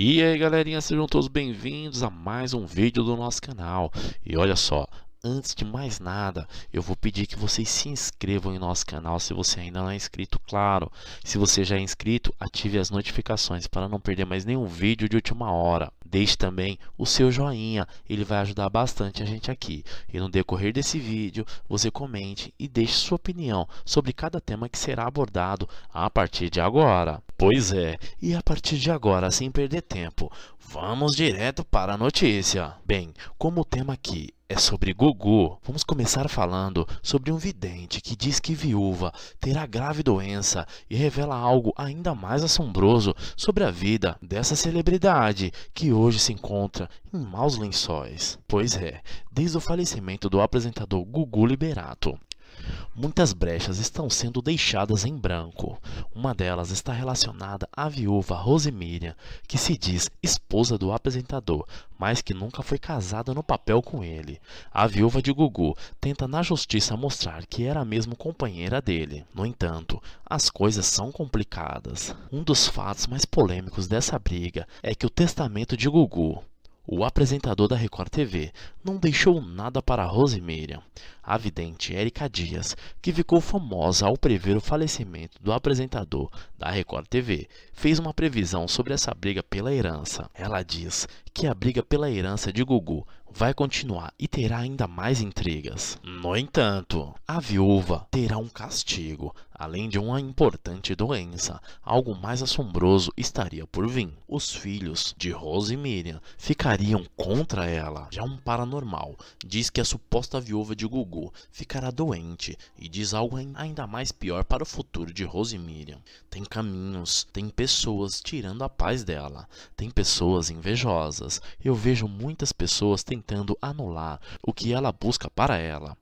E aí galerinha, sejam todos bem-vindos a mais um vídeo do nosso canal. E olha só, antes de mais nada, eu vou pedir que vocês se inscrevam em nosso canal se você ainda não é inscrito, claro. Se você já é inscrito, ative as notificações para não perder mais nenhum vídeo de última hora. Deixe também o seu joinha, ele vai ajudar bastante a gente aqui. E no decorrer desse vídeo, você comente e deixe sua opinião sobre cada tema que será abordado a partir de agora. Pois é, e a partir de agora, sem perder tempo, vamos direto para a notícia. Bem, como o tema aqui é sobre Gugu. Vamos começar falando sobre um vidente que diz que viúva terá grave doença e revela algo ainda mais assombroso sobre a vida dessa celebridade que hoje se encontra em maus lençóis. Pois é, desde o falecimento do apresentador Gugu Liberato, Muitas brechas estão sendo deixadas em branco. Uma delas está relacionada à viúva Rosemíria, que se diz esposa do apresentador, mas que nunca foi casada no papel com ele. A viúva de Gugu tenta na justiça mostrar que era mesmo companheira dele. No entanto, as coisas são complicadas. Um dos fatos mais polêmicos dessa briga é que o testamento de Gugu, o apresentador da Record TV não deixou nada para Rose a vidente Érica Dias, que ficou famosa ao prever o falecimento do apresentador da Record TV, fez uma previsão sobre essa briga pela herança. Ela diz que a briga pela herança de Gugu vai continuar e terá ainda mais intrigas. No entanto, a viúva terá um castigo além de uma importante doença. Algo mais assombroso estaria por vir. Os filhos de Rose e Miriam ficariam contra ela. Já um paranormal diz que a suposta viúva de Gugu ficará doente e diz algo ainda mais pior para o futuro de Rose e Miriam. Tem caminhos, tem pessoas tirando a paz dela, tem pessoas invejosas. Eu vejo muitas pessoas tentando anular o que ela busca para ela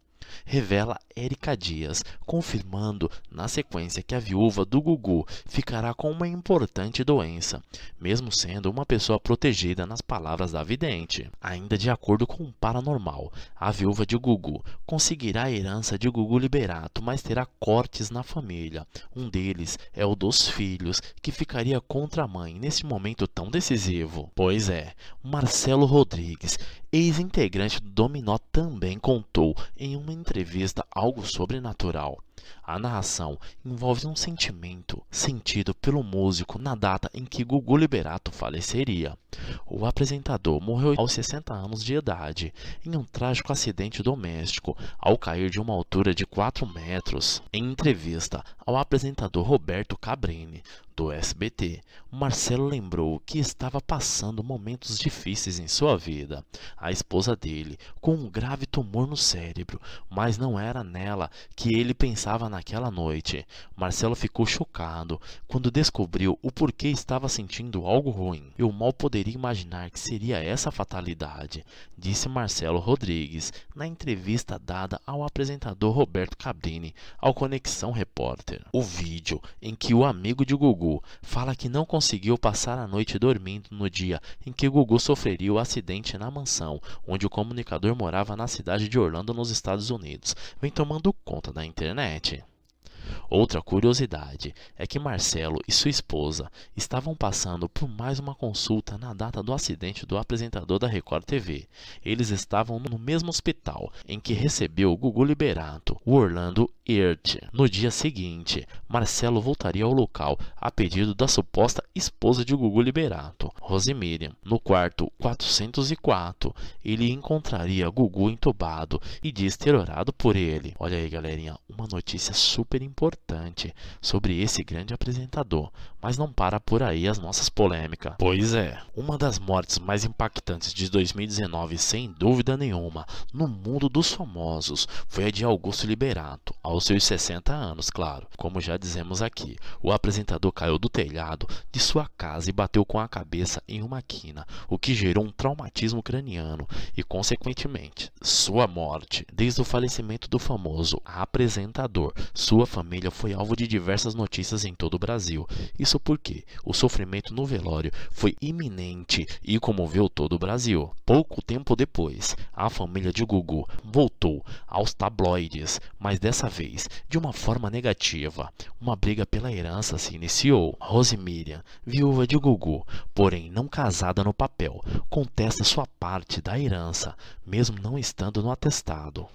revela Érica Dias, confirmando na sequência que a viúva do Gugu ficará com uma importante doença, mesmo sendo uma pessoa protegida nas palavras da vidente. Ainda de acordo com o Paranormal, a viúva de Gugu conseguirá a herança de Gugu Liberato, mas terá cortes na família. Um deles é o dos filhos, que ficaria contra a mãe nesse momento tão decisivo. Pois é, Marcelo Rodrigues ex-integrante do Dominó também contou em uma entrevista algo sobrenatural. A narração envolve um sentimento sentido pelo músico na data em que Gugu Liberato faleceria. O apresentador morreu aos 60 anos de idade em um trágico acidente doméstico ao cair de uma altura de 4 metros. Em entrevista ao apresentador Roberto Cabrini, do SBT, Marcelo lembrou que estava passando momentos difíceis em sua vida. A esposa dele, com um grave tumor no cérebro, mas não era nela que ele pensava passava naquela noite. Marcelo ficou chocado quando descobriu o porquê estava sentindo algo ruim. Eu mal poderia imaginar que seria essa fatalidade, disse Marcelo Rodrigues na entrevista dada ao apresentador Roberto Cabrini ao Conexão Repórter. O vídeo em que o amigo de Gugu fala que não conseguiu passar a noite dormindo no dia em que Gugu sofreria o acidente na mansão onde o comunicador morava na cidade de Orlando, nos Estados Unidos, vem tomando conta da internet internet. Outra curiosidade é que Marcelo e sua esposa estavam passando por mais uma consulta na data do acidente do apresentador da Record TV. Eles estavam no mesmo hospital em que recebeu o Gugu Liberato, o Orlando no dia seguinte, Marcelo voltaria ao local a pedido da suposta esposa de Gugu Liberato, Rosemiriam. No quarto 404, ele encontraria Gugu entubado e diz ter orado por ele. Olha aí, galerinha, uma notícia super importante sobre esse grande apresentador. Mas não para por aí as nossas polêmicas. Pois é, uma das mortes mais impactantes de 2019, sem dúvida nenhuma, no mundo dos famosos, foi a de Augusto Liberato, aos seus 60 anos, claro. Como já dizemos aqui, o apresentador caiu do telhado de sua casa e bateu com a cabeça em uma quina, o que gerou um traumatismo craniano e, consequentemente, sua morte. Desde o falecimento do famoso apresentador, sua família foi alvo de diversas notícias em todo o Brasil. Isso porque o sofrimento no velório foi iminente e comoveu todo o Brasil. Pouco tempo depois, a família de Gugu voltou aos tabloides, mas dessa vez de uma forma negativa. Uma briga pela herança se iniciou. Rosemiriam, viúva de Gugu, porém não casada no papel, contesta sua parte da herança, mesmo não estando no atestado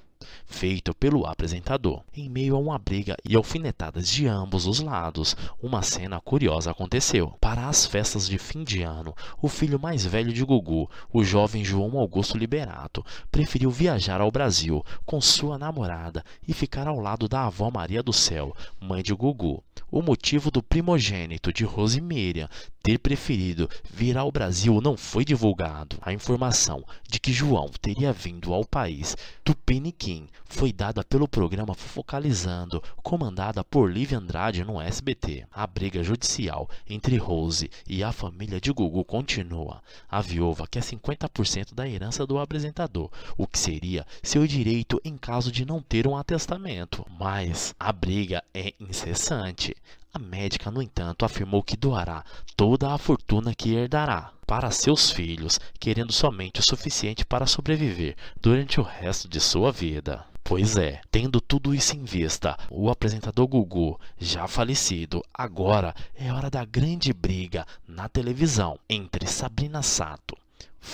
feito pelo apresentador. Em meio a uma briga e alfinetadas de ambos os lados, uma cena curiosa aconteceu. Para as festas de fim de ano, o filho mais velho de Gugu, o jovem João Augusto Liberato, preferiu viajar ao Brasil com sua namorada e ficar ao lado da avó Maria do Céu, mãe de Gugu. O motivo do primogênito de Rosimeira ter preferido vir ao Brasil não foi divulgado. A informação de que João teria vindo ao país do Peniquim foi dada pelo programa Focalizando, comandada por Lívia Andrade no SBT. A briga judicial entre Rose e a família de Gugu continua. A viúva quer é 50% da herança do apresentador, o que seria seu direito em caso de não ter um atestamento. Mas a briga é incessante. A médica, no entanto, afirmou que doará toda a fortuna que herdará para seus filhos, querendo somente o suficiente para sobreviver durante o resto de sua vida. Pois é, tendo tudo isso em vista, o apresentador Gugu, já falecido, agora é hora da grande briga na televisão entre Sabrina Sato,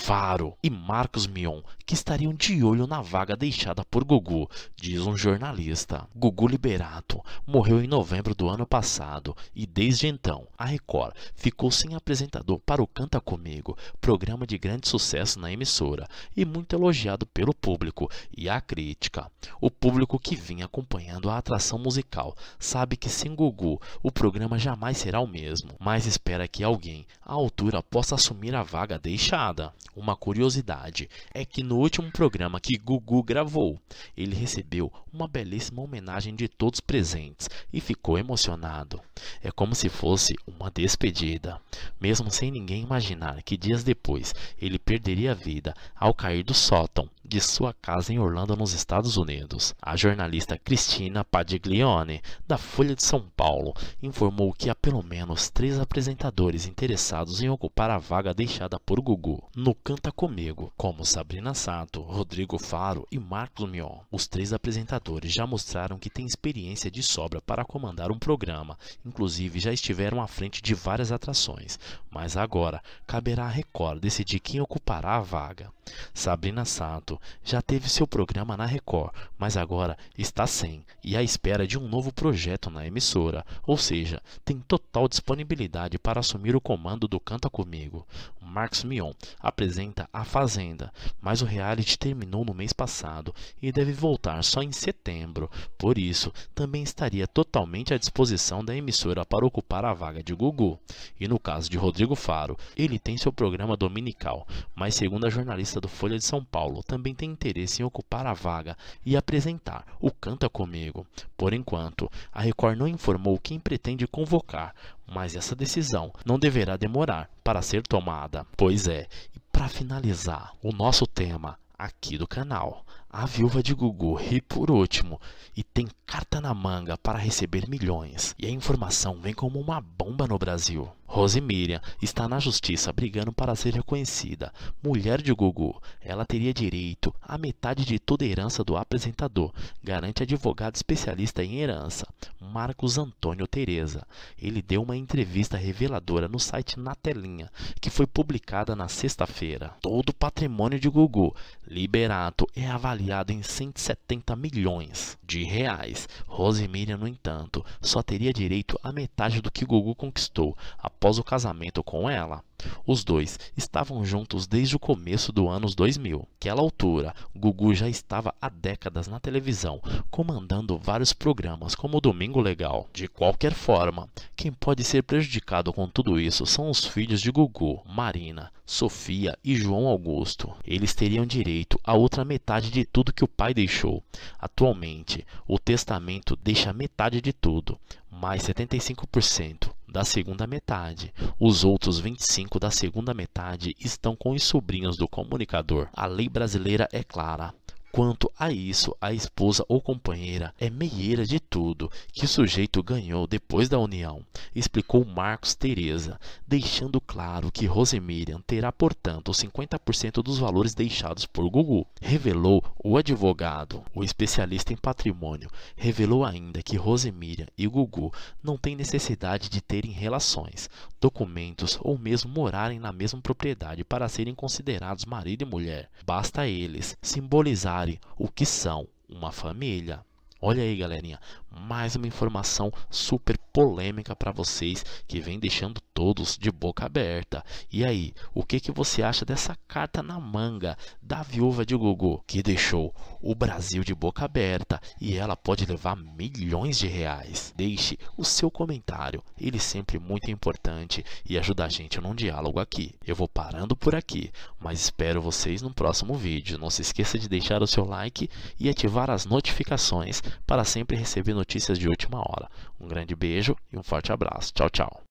Faro e Marcos Mion que estariam de olho na vaga deixada por Gugu, diz um jornalista. Gugu Liberato morreu em novembro do ano passado e desde então a Record ficou sem apresentador para o Canta Comigo, programa de grande sucesso na emissora e muito elogiado pelo público e a crítica. O público que vinha acompanhando a atração musical sabe que sem Gugu o programa jamais será o mesmo, mas espera que alguém à altura possa assumir a vaga deixada. Uma curiosidade é que no último programa que Gugu gravou, ele recebeu uma belíssima homenagem de todos presentes e ficou emocionado. É como se fosse uma despedida, mesmo sem ninguém imaginar que dias depois ele perderia a vida ao cair do sótão de sua casa em Orlando, nos Estados Unidos. A jornalista Cristina Padiglione, da Folha de São Paulo, informou que há pelo menos três apresentadores interessados em ocupar a vaga deixada por Gugu no Canta Comigo, como Sabrina Sato, Rodrigo Faro e Marcos Mion. Os três apresentadores já mostraram que têm experiência de sobra para comandar um programa, inclusive já estiveram à frente de várias atrações, mas agora caberá à Record decidir quem ocupará a vaga. Sabrina Sato já teve seu programa na Record, mas agora está sem e à espera de um novo projeto na emissora, ou seja, tem total disponibilidade para assumir o comando do Canta Comigo, Marcos Mion apresenta A Fazenda, mas o reality terminou no mês passado e deve voltar só em setembro. Por isso, também estaria totalmente à disposição da emissora para ocupar a vaga de Gugu. E no caso de Rodrigo Faro, ele tem seu programa dominical, mas segundo a jornalista do Folha de São Paulo, também tem interesse em ocupar a vaga e apresentar o Canta Comigo. Por enquanto, a Record não informou quem pretende convocar, mas essa decisão não deverá demorar para ser tomada. Pois é, e para finalizar o nosso tema aqui do canal, a viúva de Gugu ri por último e tem carta na manga para receber milhões. E a informação vem como uma bomba no Brasil. Rose está na justiça brigando para ser reconhecida. Mulher de Gugu, ela teria direito à metade de toda a herança do apresentador, garante advogado especialista em herança, Marcos Antônio Tereza. Ele deu uma entrevista reveladora no site Na Telinha, que foi publicada na sexta-feira. Todo o patrimônio de Gugu, Liberato, é avaliado em 170 milhões de reais. Rose no entanto, só teria direito à metade do que Gugu conquistou após após o casamento com ela. Os dois estavam juntos desde o começo do anos 2000. Naquela altura, Gugu já estava há décadas na televisão, comandando vários programas como o Domingo Legal. De qualquer forma, quem pode ser prejudicado com tudo isso são os filhos de Gugu, Marina, Sofia e João Augusto. Eles teriam direito à outra metade de tudo que o pai deixou. Atualmente, o testamento deixa metade de tudo, mais 75% da segunda metade. Os outros 25 da segunda metade estão com os sobrinhos do comunicador. A lei brasileira é clara. Quanto a isso, a esposa ou companheira é meieira de tudo que o sujeito ganhou depois da união, explicou Marcos Teresa, deixando claro que Rosemirian terá, portanto, 50% dos valores deixados por Gugu. Revelou o advogado, o especialista em patrimônio, revelou ainda que Rosemirian e Gugu não têm necessidade de terem relações, documentos ou mesmo morarem na mesma propriedade para serem considerados marido e mulher. Basta eles simbolizar o que são uma família. Olha aí, galerinha mais uma informação super polêmica para vocês que vem deixando todos de boca aberta. E aí, o que, que você acha dessa carta na manga da viúva de Gugu que deixou o Brasil de boca aberta e ela pode levar milhões de reais? Deixe o seu comentário, ele é sempre muito importante e ajuda a gente num diálogo aqui. Eu vou parando por aqui, mas espero vocês no próximo vídeo. Não se esqueça de deixar o seu like e ativar as notificações para sempre receber notícias de última hora. Um grande beijo e um forte abraço. Tchau, tchau.